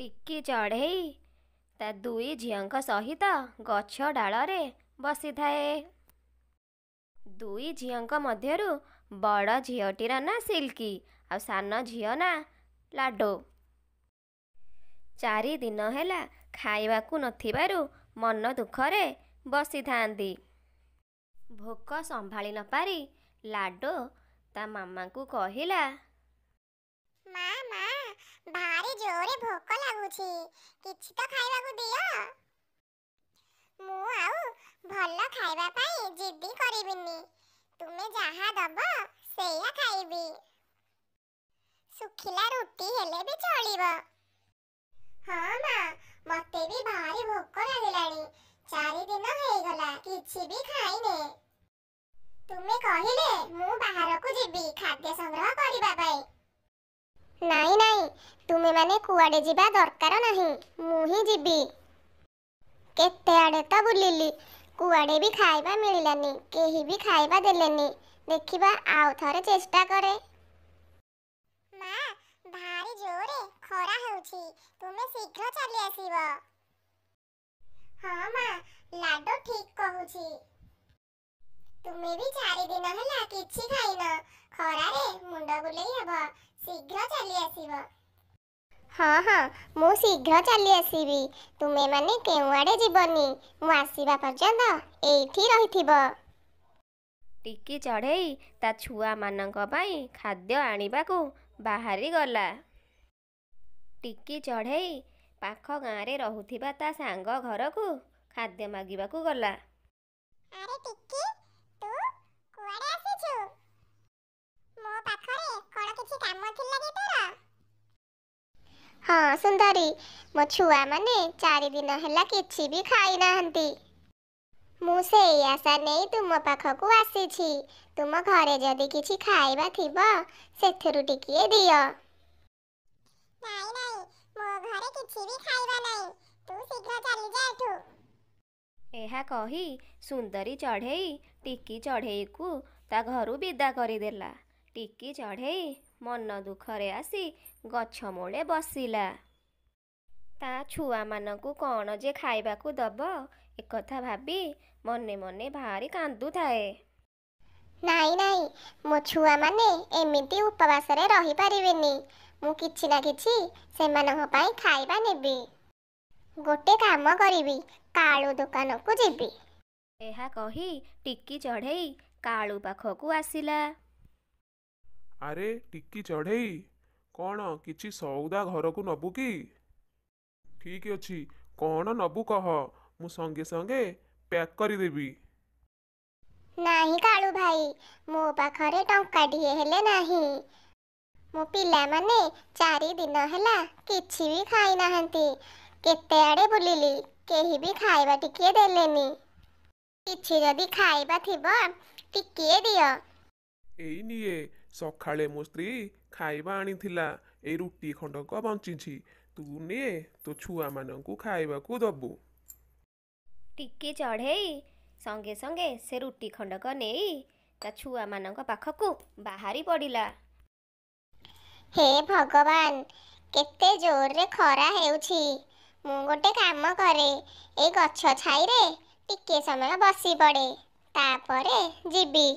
ଟିକି ଚଢ଼େଇ ତା ଦୁଇ ଝିଅଙ୍କ ସହିତ ଗଛ ଡାଳରେ ବସିଥାଏ ଦୁଇ ଝିଅଙ୍କ ମଧ୍ୟରୁ ବଡ଼ ଝିଅଟିର ନାଁ ସିଲ୍କି ଆଉ ସାନ ଝିଅ ନା ଲାଡ଼ୋ ଚାରି ଦିନ ହେଲା ଖାଇବାକୁ ନଥିବାରୁ ମନ ଦୁଃଖରେ ବସିଥାନ୍ତି ଭୋକ ସମ୍ଭାଳି ନ ପାରି ଲାଡ଼ୋ ତା ମାମାଙ୍କୁ କହିଲା ମା ଭାରି ଜୋରରେ ଭୋକ ଲାଗୁଛି କିଛି ତ ଖାଇବାକୁ ଦିଅ ମୁଁ ଆଉ ଭଲ ଖାଇବା ପାଇଁ ଜିଦ୍ଦି କରିବିନି ତୁମେ ଯାହା ଦବ ସେଇଆ ଖାଇବି ଶୁଖିଲା ରୁଟି ହେଲେ ବି ଚଳିବ ହଁ ମା ମତେ ବି ଭାରି ଭୋକ ଲାଗିଲାଣି ଚାରି ଦିନ ହେଇଗଲା କିଛି ବି ଖାଇନି ମାନେ କୁଆଡ଼େ ଯିବା ଦରକାର ନାହିଁ ମୁଁ ହିଁ ଯିବି କେତେଆଡ଼େ ତ ବୁଲିଲି କୁଆଡ଼େ ବି ଖାଇବା ମିଳିଲାନି କେହି ବି ଖାଇବା ଦେଲେନି ଦେଖିବା ଆଉ ଥରେ ଚେଷ୍ଟା କରେ ମା ଭାରି ଜୋରେ ଖରା ହେଉଛି ତୁମେ ଶୀଘ୍ର ଚାଲି ଆସିବ ହଁ ମା ଲାଡୁ ଠିକ କହୁଛି ତୁମେ ବି ଚାରିଦିନ ହେଲା କିଛି ଖାଇନ ଖରାରେ ମୁଣ୍ଡ ବୁଲେଇ ହେବ ଶୀଘ୍ର ଚାଲି ଆସିବ ହଁ ହଁ ମୁଁ ଶୀଘ୍ର ଚାଲି ଆସିବି ତୁମେମାନେ କେଉଁଆଡ଼େ ଯିବନି ମୁଁ ଆସିବା ପର୍ଯ୍ୟନ୍ତ ଏଇଠି ରହିଥିବ ଟିକି ଚଢ଼େଇ ତା ଛୁଆମାନଙ୍କ ପାଇଁ ଖାଦ୍ୟ ଆଣିବାକୁ ବାହାରିଗଲା ଟିକି ଚଢ଼େଇ ପାଖ ଗାଁରେ ରହୁଥିବା ତା ସାଙ୍ଗ ଘରକୁ ଖାଦ୍ୟ ମାଗିବାକୁ ଗଲା ଆରେ ଟିକି ତୁ କୁଆଡ଼େ ଆସିଛୁ ମୋ ପାଖରେ କଣ କିଛି କାମ ଥିଲା କି ହଁ ସୁନ୍ଦରୀ ମୋ ଛୁଆମାନେ ଚାରିଦିନ ହେଲା କିଛି ବି ଖାଇନାହାନ୍ତି ମୁଁ ସେଇ ଆଶା ନେଇ ତୁମ ପାଖକୁ ଆସିଛି ତୁମ ଘରେ ଯଦି କିଛି ଖାଇବା ଥିବ ସେଥିରୁ ଟିକିଏ ଦିଅ ଏହା କହି ସୁନ୍ଦରୀ ଚଢ଼େଇ ଟିକି ଚଢ଼େଇକୁ ତା ଘରୁ ବିଦା କରିଦେଲା ଟିକି ଚଢ଼େଇ ମନ ଦୁଃଖରେ ଆସି ଗଛ ମୂଳେ ବସିଲା ତା ଛୁଆମାନଙ୍କୁ କ'ଣ ଯେ ଖାଇବାକୁ ଦେବ ଏକଥା ଭାବି ମନେ ମନେ ଭାରି କାନ୍ଦୁଥାଏ ନାଇଁ ନାଇଁ ମୋ ଛୁଆମାନେ ଏମିତି ଉପବାସରେ ରହିପାରିବେନି ମୁଁ କିଛି ନା କିଛି ସେମାନଙ୍କ ପାଇଁ ଖାଇବା ନେବି ଗୋଟେ କାମ କରିବି କାଳୁ ଦୋକାନକୁ ଯିବି ଏହା କହି ଟିକି ଚଢ଼େଇ କାଳୁ ପାଖକୁ ଆସିଲା ଆରେ ଟିକି ଚଢ଼େଇ କ'ଣ କିଛି ସଉଦା ଘରକୁ ନେବୁ କି ଠିକ ଅଛି କ'ଣ ନେବୁ କହ ମୁଁ ସଙ୍ଗେ ସଙ୍ଗେ ପ୍ୟାକ୍ କରିଦେବି ନାହିଁ କାଳୁ ଭାଇ ମୋ ପାଖରେ ଟଙ୍କାଟିଏ ହେଲେ ନାହିଁ ମୋ ପିଲାମାନେ ଚାରି ଦିନ ହେଲା କିଛି ବି ଖାଇନାହାନ୍ତି କେତେଆଡ଼େ ବୁଲିଲି କେହି ବି ଖାଇବା ଟିକିଏ ଦେଲେନି କିଛି ଯଦି ଖାଇବା ଥିବ ଟିକିଏ ଦିଅ ଏଇ ନିଏ ସକାଳେ ମୋ ସ୍ତ୍ରୀ ଖାଇବା ଆଣିଥିଲା ଏଇ ରୁଟି ଖଣ୍ଡକ ବଞ୍ଚିଛି ତୁ ନିଏ ତୋ ଛୁଆମାନଙ୍କୁ ଖାଇବାକୁ ଦେବୁ ଟିକେ ଚଢ଼େଇ ସଙ୍ଗେ ସଙ୍ଗେ ସେ ରୁଟି ଖଣ୍ଡକ ନେଇ ତା ଛୁଆମାନଙ୍କ ପାଖକୁ ବାହାରି ପଡ଼ିଲା ହେ ଭଗବାନ କେତେ ଜୋରରେ ଖରା ହେଉଛି ମୁଁ ଗୋଟେ କାମ କରେ ଏ ଗଛ ଛାଇରେ ଟିକେ ସମୟ ବସି ପଡ଼େ ତାପରେ ଯିବି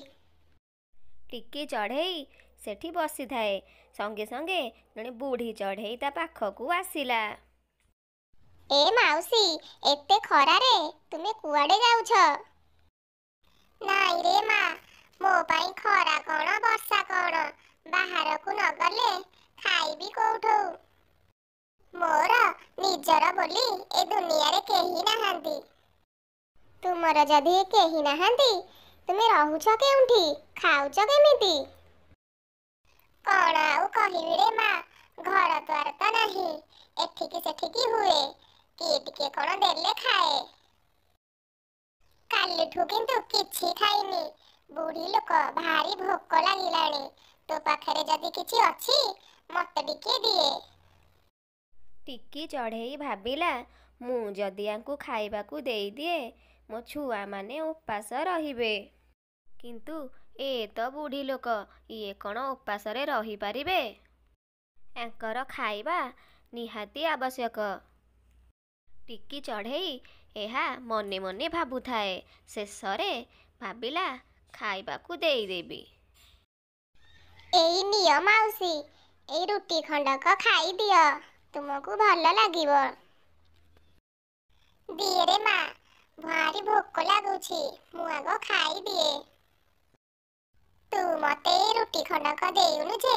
ଟିକି ଚଢ଼େଇ ସେଠି ବସିଥାଏ ସଙ୍ଗେ ସଙ୍ଗେ ଜଣେ ବୁଢ଼ୀ ଚଢ଼େଇ ତା ପାଖକୁ ଆସିଲା ଏ ମାଉସୀ ଏତେ ଖରାରେ ତୁମେ କୁଆଡେ ଯାଉଛ ନାଇଁ ରେ ମା ମୋ ପାଇଁ ଖରା କ'ଣ ବର୍ଷା କ'ଣ ବାହାରକୁ ନଗଲେ ଖାଇବି କୋଉଠୁ ମୋର ନିଜର ବୋଲି ଏ ଦୁନିଆରେ କେହି ନାହାନ୍ତି ତୁମର ଯଦି କେହି ନାହାନ୍ତି ତୁମେ ରହୁଛ କେଉଁଠି ଖାଉଛ କେମିତି କଣ ଆଉ କହିବି ରେ ମା ଘର ଦ୍ୱାର ତ ନାହିଁ ଏଠିକି ସେଠିକି ହୁଏ କିଏ ଟିକେ କଣ ଦେଲେ ଖାଏ କାଲିଠୁ କିନ୍ତୁ କିଛି ଖାଇନି ବୁଢ଼ୀ ଲୋକ ଭାରି ଭୋକ ଲାଗିଲାଣି ତୋ ପାଖରେ ଯଦି କିଛି ଅଛି ମତେ ଟିକେ ଦିଏ ଟିକି ଚଢ଼େଇ ଭାବିଲା ମୁଁ ଯଦି ଆଙ୍କୁ ଖାଇବାକୁ ଦେଇଦିଏ ମୋ ଛୁଆମାନେ ଉପାସ ରହିବେ କିନ୍ତୁ ଏ ତ ବୁଢ଼ୀ ଲୋକ ଇଏ କ'ଣ ଉପାସରେ ରହିପାରିବେ ତାଙ୍କର ଖାଇବା ନିହାତି ଆବଶ୍ୟକ ଟିକି ଚଢ଼େଇ ଏହା ମନେ ମନେ ଭାବୁଥାଏ ଶେଷରେ ଭାବିଲା ଖାଇବାକୁ ଦେଇଦେବି ଏଇ ନିଅ ମାଉସୀ ଏଇ ରୁଟି ଖଣ୍ଡକ ଖାଇଦିଅ ତୁମକୁ ଭଲ ଲାଗିବ ଦିଏରେ ମା ଭାରି ଭୋକ ଲାଗୁଛି ମୁଁ ଆଗ ଖାଇଦିଏ ତୁ ମତେ ରୁଟି ଖଣ୍ଡକ ଦେଉନୁ ଯେ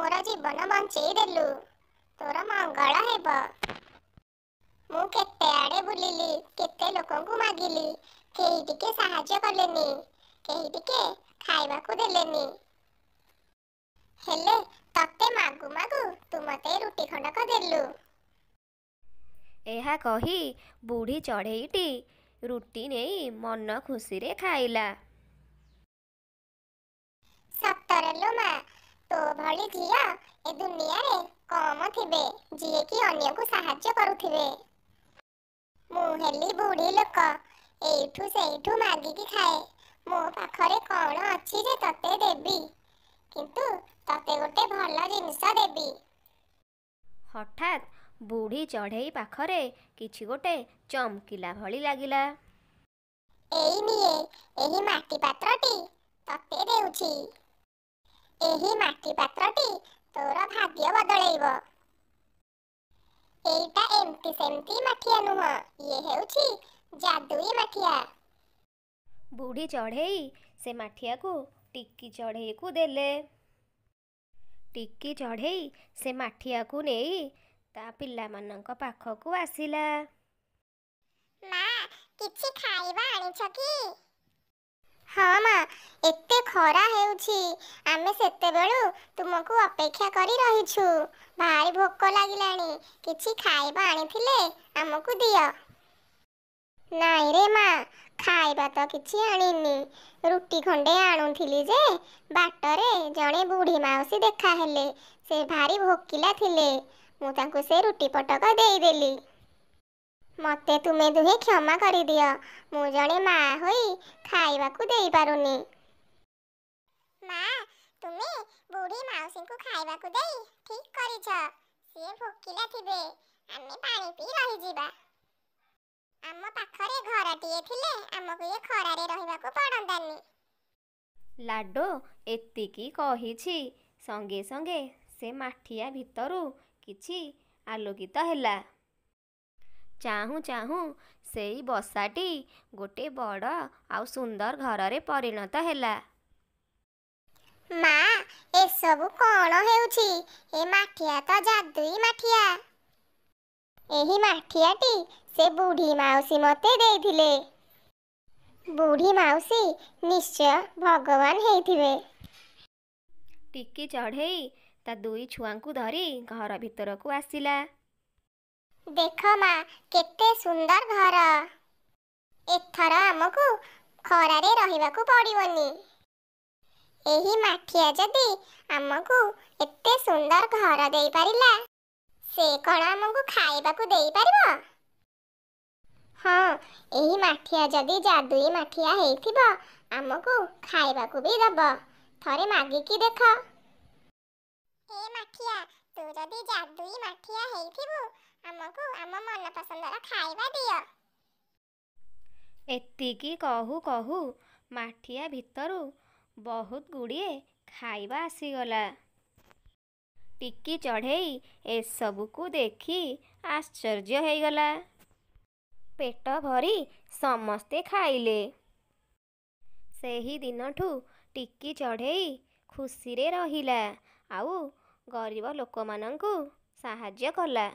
ମୋର ଜୀବନ ବଞ୍ଚେଇ ଦେଲୁ ତୋର ମଙ୍ଗଳ ହେବ ମୁଁ କେତେ ଆଡ଼େ ବୁଲିଲି କେତେ ଲୋକଙ୍କୁ ମାଗିଲି କେହି ଟିକେ ସାହାଯ୍ୟ କଲେନି କେହି ଟିକେ ଖାଇବାକୁ ଦେଲେନି ହେଲେ ତତେ ମାଗୁ ମାଗୁ ତୁ ମତେ ରୁଟି ଖଣ୍ଡକ ଦେଲୁ ଏହା କହି ବୁଢ଼ୀ ଚଢ଼େଇଟି ରୁଟି ନେଇ ମନ ଖୁସିରେ ଖାଇଲା ସତରେ ଲୋ ମା ତୋ ଭଳି ଝିଅ ଏ ଦୁନିଆରେ କମ ଥିବେ ଯିଏକି ଅନ୍ୟକୁ ସାହାଯ୍ୟ କରୁଥିବେ ମୁଁ ହେଲି ବୁଢ଼ୀ ଲୋକ ଏଇଠୁ ସେଇଠୁ ମାଗିକି ଖାଏ ମୋ ପାଖରେ କ'ଣ ଅଛି ଯେ ତତେ ଦେବି କିନ୍ତୁ ତତେ ଗୋଟେ ଭଲ ଜିନିଷ ଦେବି ହଠାତ୍ ବୁଢ଼ୀ ଚଢ଼େଇ ପାଖରେ କିଛି ଗୋଟେ ଚମକିଲା ଭଳି ଲାଗିଲା ଏଇ ନିଏ ଏହି ମାଟି ପାତ୍ରଟି ତତେ ଦେଉଛି ଏହି ମାଟି ପାତ୍ରଟି ତୋର ଭାଗ୍ୟ ବଦଳେଇବ ଏଇଟା ଏମିତି ସେମିତି ମାଠିଆ ନୁହଁ ଇଏ ହେଉଛି ଜାଦୁଇ ମାଠିଆ ବୁଢ଼ୀ ଚଢ଼େଇ ସେ ମାଠିଆକୁ ଟିକି ଚଢ଼େଇକୁ ଦେଲେ ଟିକି ଚଢ଼େଇ ସେ ମାଠିଆକୁ ନେଇ ତା ପିଲାମାନଙ୍କ ପାଖକୁ ଆସିଲା ମା କିଛି ଖାଇବା ଆଣିଛ କି ହଁ ମା ଏତେ ଖରା ହେଉଛି ଆମେ ସେତେବେଳୁ ତୁମକୁ ଅପେକ୍ଷା କରି ରହିଛୁ ଭାରି ଭୋକ ଲାଗିଲାଣି କିଛି ଖାଇବା ଆଣିଥିଲେ ଆମକୁ ଦିଅ ନାଇଁ ରେ ମା ଖାଇବା ତ କିଛି ଆଣିନି ରୁଟି ଖଣ୍ଡେ ଆଣୁଥିଲି ଯେ ବାଟରେ ଜଣେ ବୁଢ଼ୀ ମାଉସୀ ଦେଖା ହେଲେ ସେ ଭାରି ଭୋକିଲା ଥିଲେ ମୁଁ ତାଙ୍କୁ ସେ ରୁଟି ପଟକ ଦେଇଦେଲି ମୋତେ ତୁମେ ଦୁହେଁ କ୍ଷମା କରିଦିଅ ମୁଁ ଜଣେ ମା ହୋଇ ଖାଇବାକୁ ଦେଇପାରୁନି ମା ତୁମେ ବୁଢ଼ୀ ମାଉସୀଙ୍କୁ ଖାଇବାକୁ ଦେଇ ଠିକ କରିଛ ସିଏ ଭୋକିଲା ଥିବେ ଆମେ ପାଣି ପିଇ ରହିଯିବା ଆମ ପାଖରେ ଘରଟିଏ ଥିଲେ ଆମକୁ ଏ ଖରାରେ ରହିବାକୁ ପଡ଼ନ୍ତାନି ଲାଡ଼ୋ ଏତିକି କହିଛି ସଙ୍ଗେ ସଙ୍ଗେ ସେ ମାଠିଆ ଭିତରୁ କିଛି ଆଲୋକିତ ହେଲା ଚାହୁଁ ଚାହୁଁ ସେଇ ବସାଟି ଗୋଟେ ବଡ଼ ଆଉ ସୁନ୍ଦର ଘରରେ ପରିଣତ ହେଲା ମା ଏସବୁ କ'ଣ ହେଉଛି ଏ ମାଠିଆ ତ ଜାଦୁଇ ମାଠିଆ ଏହି ମାଠିଆଟି ସେ ବୁଢ଼ୀ ମାଉସୀ ମୋତେ ଦେଇଥିଲେ ବୁଢ଼ୀ ମାଉସୀ ନିଶ୍ଚୟ ଭଗବାନ ହେଇଥିବେ ଟିକି ଚଢ଼େଇ ତା ଦୁଇ ଛୁଆଙ୍କୁ ଧରି ଘର ଭିତରକୁ ଆସିଲା ଦେଖ ମା କେତେ ସୁନ୍ଦର ଘର ଏଥର ଆମକୁ ଖରାରେ ରହିବାକୁ ପଡ଼ିବନି ଏହି ମାଠିଆ ଯଦି ଆମକୁ ଏତେ ସୁନ୍ଦର ଘର ଦେଇପାରିଲା ସେ କ'ଣ ଆମକୁ ଖାଇବାକୁ ଦେଇପାରିବ ହଁ ଏହି ମାଠିଆ ଯଦି ଜାଦୁଈ ମାଠିଆ ହେଇଥିବ ଆମକୁ ଖାଇବାକୁ ବି ଦେବ ଥରେ ମାଗିକି ଦେଖ ଯଦି ଯାଦୁଇ ମାଠିଆ ହେଇଥିବୁ ଆମକୁ ଆମ ମନ ପସନ୍ଦର ଖାଇବା ଦିଅ ଏତିକି କହୁ କହୁ ମାଠିଆ ଭିତରୁ ବହୁତ ଗୁଡ଼ିଏ ଖାଇବା ଆସିଗଲା ଟିକି ଚଢ଼େଇ ଏସବୁକୁ ଦେଖି ଆଶ୍ଚର୍ଯ୍ୟ ହେଇଗଲା ପେଟ ଭରି ସମସ୍ତେ ଖାଇଲେ ସେହିଦିନଠୁ ଟିକି ଚଢ଼େଇ ଖୁସିରେ ରହିଲା ଆଉ ଗରିବ ଲୋକମାନଙ୍କୁ ସାହାଯ୍ୟ କଲା